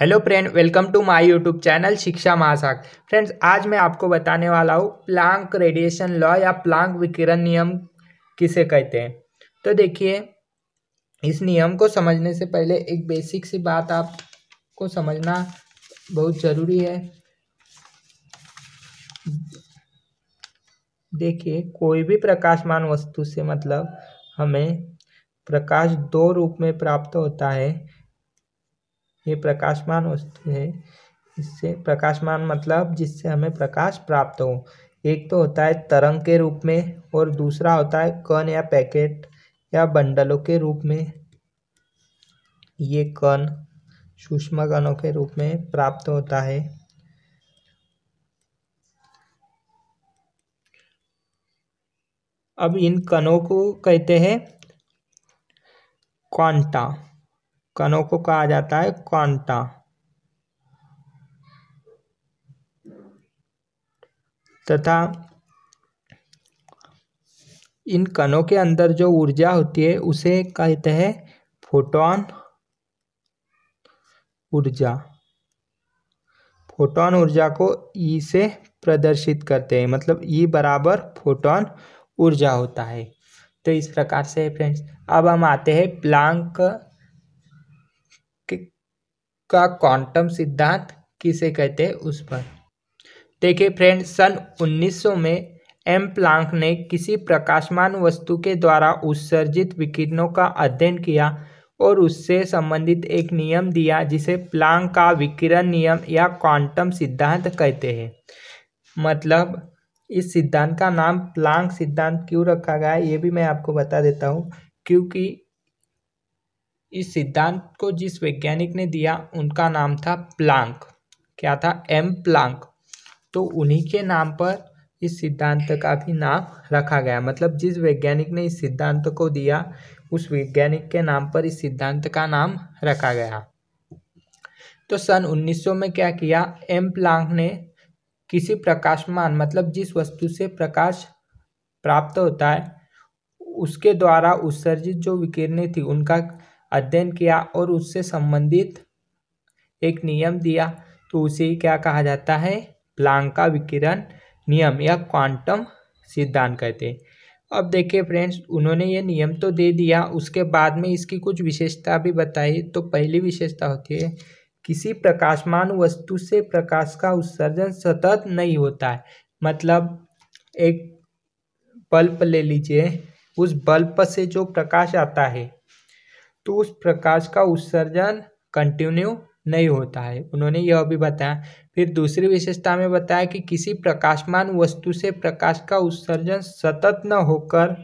hello friend welcome to my YouTube channel शिक्षा महासाग friends आज मैं आपको बताने वाला हूँ प्लांक रेडिएशन लॉ या प्लांक विकिरण नियम किसे कहते हैं तो देखिए इस नियम को समझने से पहले एक बेसिक सी बात आपको समझना बहुत ज़रूरी है देखिए कोई भी प्रकाशमान वस्तु से मतलब हमें प्रकाश दो रूप में प्राप्त होता है ये प्रकाशमान वस्तु है इससे प्रकाशमान मतलब जिससे हमें प्रकाश प्राप्त हो एक तो होता है तरंग के रूप में और दूसरा होता है कण या पैकेट या बंडलों के रूप में ये कण सूक्ष्म कणों के रूप में प्राप्त होता है अब इन कणों को कहते हैं क्वांटा कणों को कहा जाता है क्वांटा तथा इन कणों के अंदर जो ऊर्जा होती है उसे कहते हैं फोटोन ऊर्जा फोटोन ऊर्जा को ई से प्रदर्शित करते हैं मतलब ई बराबर फोटोन ऊर्जा होता है तो इस प्रकार से फ्रेंड्स अब हम आते हैं प्लांक का क्वांटम सिद्धांत किसे कहते हैं उस पर देखिए फ्रेंड सन 1900 में एम प्लांक ने किसी प्रकाशमान वस्तु के द्वारा उत्सर्जित विकिरणों का अध्ययन किया और उससे संबंधित एक नियम दिया जिसे प्लांक का विकिरण नियम या क्वांटम सिद्धांत कहते हैं मतलब इस सिद्धांत का नाम प्लांक सिद्धांत क्यों रखा गया है ये भी मैं आपको बता देता हूँ क्योंकि इस सिद्धांत को जिस वैज्ञानिक ने दिया उनका नाम था प्लांक क्या था एम प्लांक तो उन्हीं के नाम पर इस सिद्धांत का भी नाम रखा गया मतलब जिस वैज्ञानिक ने इस सिद्धांत को दिया उस वैज्ञानिक के नाम पर इस सिद्धांत का नाम रखा गया तो सन 1900 में क्या किया एम प्लांक ने किसी प्रकाशमान मतलब जिस वस्तु से प्रकाश प्राप्त होता है उसके द्वारा उत्सर्जित जो विकिरणें थी उनका अध्ययन किया और उससे संबंधित एक नियम दिया तो उसे क्या कहा जाता है प्लांका विकिरण नियम या क्वांटम सिद्धांत कहते हैं अब देखिए फ्रेंड्स उन्होंने ये नियम तो दे दिया उसके बाद में इसकी कुछ विशेषता भी बताई तो पहली विशेषता होती है किसी प्रकाशमान वस्तु से प्रकाश का उत्सर्जन सतत नहीं होता है मतलब एक बल्ब ले लीजिए उस बल्ब से जो प्रकाश आता है तो उस प्रकाश का उत्सर्जन कंटिन्यू नहीं होता है उन्होंने यह भी बताया फिर दूसरी विशेषता में बताया कि किसी प्रकाशमान वस्तु से प्रकाश का उत्सर्जन सतत न होकर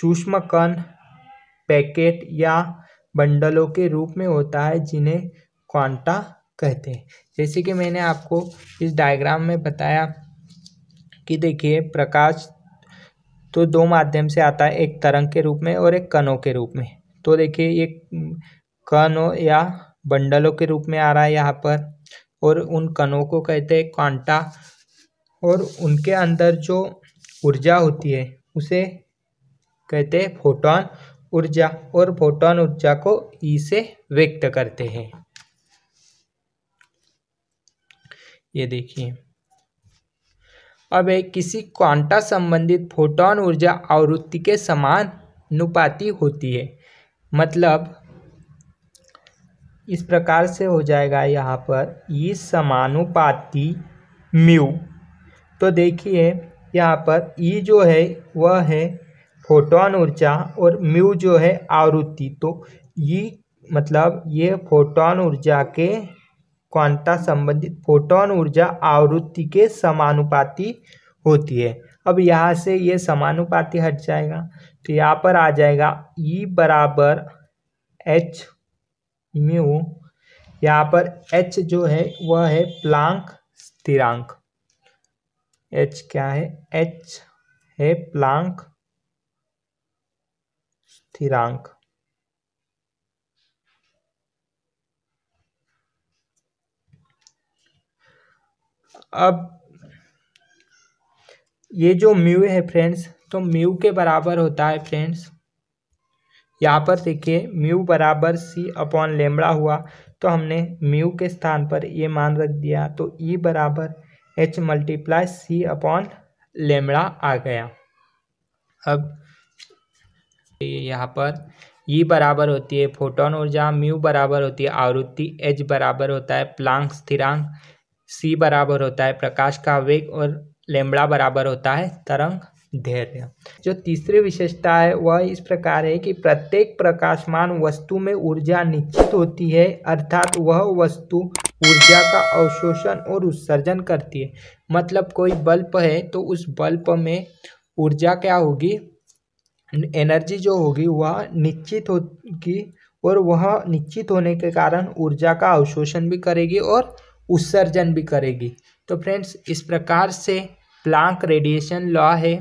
सूक्ष्म कण पैकेट या बंडलों के रूप में होता है जिन्हें क्वांटा कहते हैं जैसे कि मैंने आपको इस डायग्राम में बताया कि देखिए प्रकाश तो दो माध्यम से आता है एक तरंग के रूप में और एक कणों के रूप में तो देखिए ये कनो या बंडलों के रूप में आ रहा है यहाँ पर और उन कनों को कहते हैं कांटा और उनके अंदर जो ऊर्जा होती है उसे कहते हैं फोटोन ऊर्जा और फोटोन ऊर्जा को ई e से व्यक्त करते हैं ये देखिए अब एक किसी क्वांटा संबंधित फोटोन ऊर्जा आवृत्ति के समान अनुपाती होती है मतलब इस प्रकार से हो जाएगा यहाँ पर ई समानुपाती म्यू तो देखिए यहाँ पर ई जो है वह है फोटोन ऊर्जा और म्यू जो है आवृत्ति तो ई मतलब ये फोटोन ऊर्जा के क्वांटा संबंधित फोटोन ऊर्जा आवृत्ति के समानुपाती होती है अब यहाँ से ये समानुपाती हट जाएगा तो यहाँ पर आ जाएगा ई e बराबर एच म्यू यहाँ पर एच जो है वह है प्लांक स्थिरांक एच क्या है एच है प्लांक स्थिरांक अब ये जो म्यू है फ्रेंड्स तो म्यू के बराबर होता है फ्रेंड्स यहाँ पर देखिए म्यू बराबर सी अपॉन लेमड़ा हुआ तो हमने म्यू के स्थान पर ये मान रख दिया तो ई e बराबर H multiply C upon lambda आ गया अब यहाँ पर ई e बराबर होती है फोटोन ऊर्जा म्यू बराबर होती है आवृत्ति एच बराबर होता है प्लांक स्थिरांक सी बराबर होता है प्रकाश का वेग और लेमड़ा बराबर होता है तरंग धैर्य जो तीसरी विशेषता है वह इस प्रकार है कि प्रत्येक प्रकाशमान वस्तु में ऊर्जा निश्चित होती है अर्थात वह वस्तु ऊर्जा का अवशोषण और उत्सर्जन करती है मतलब कोई बल्ब है तो उस बल्ब में ऊर्जा क्या होगी एनर्जी जो होगी वह निश्चित होगी और वह निश्चित होने के कारण ऊर्जा का अवशोषण भी करेगी और उत्सर्जन भी करेगी तो फ्रेंड्स इस प्रकार से प्लांक रेडिएशन लॉ है